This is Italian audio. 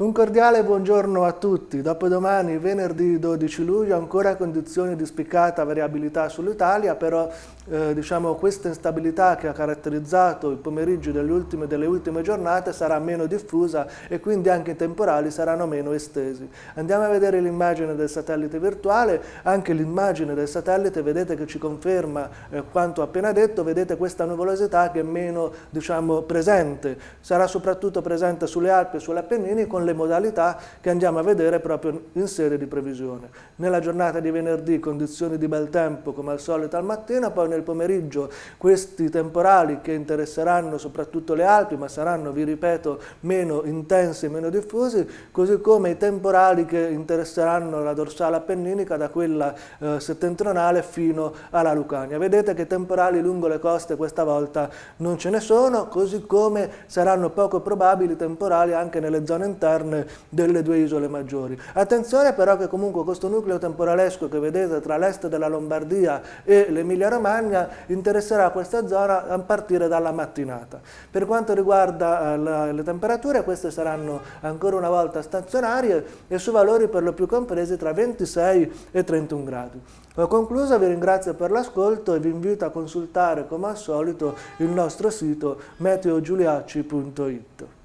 Un cordiale buongiorno a tutti. Dopodomani, venerdì 12 luglio, ancora condizioni di spiccata variabilità sull'Italia, però eh, diciamo, questa instabilità che ha caratterizzato i pomeriggi delle ultime, delle ultime giornate sarà meno diffusa e quindi anche i temporali saranno meno estesi. Andiamo a vedere l'immagine del satellite virtuale, anche l'immagine del satellite vedete che ci conferma eh, quanto appena detto, vedete questa nuvolosità che è meno diciamo, presente, sarà soprattutto presente sulle Alpi e sull'Appennini con le le modalità che andiamo a vedere proprio in sede di previsione. Nella giornata di venerdì condizioni di bel tempo come al solito al mattino, poi nel pomeriggio questi temporali che interesseranno soprattutto le Alpi, ma saranno, vi ripeto, meno intensi e meno diffusi, così come i temporali che interesseranno la dorsale appenninica da quella eh, settentrionale fino alla Lucania. Vedete che temporali lungo le coste questa volta non ce ne sono, così come saranno poco probabili temporali anche nelle zone interne interne delle due isole maggiori. Attenzione però che comunque questo nucleo temporalesco che vedete tra l'est della Lombardia e l'Emilia Romagna interesserà questa zona a partire dalla mattinata. Per quanto riguarda eh, la, le temperature, queste saranno ancora una volta stazionarie e su valori per lo più compresi tra 26 e 31 gradi. Ho concluso, vi ringrazio per l'ascolto e vi invito a consultare come al solito il nostro sito meteogiuliacci.it.